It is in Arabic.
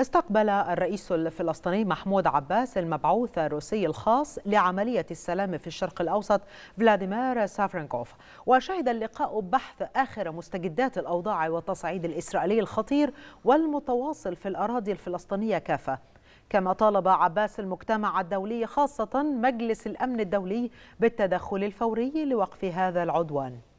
استقبل الرئيس الفلسطيني محمود عباس المبعوث الروسي الخاص لعملية السلام في الشرق الأوسط فلاديمير سافرنكوف وشهد اللقاء بحث آخر مستجدات الأوضاع والتصعيد الإسرائيلي الخطير والمتواصل في الأراضي الفلسطينية كافة كما طالب عباس المجتمع الدولي خاصة مجلس الأمن الدولي بالتدخل الفوري لوقف هذا العدوان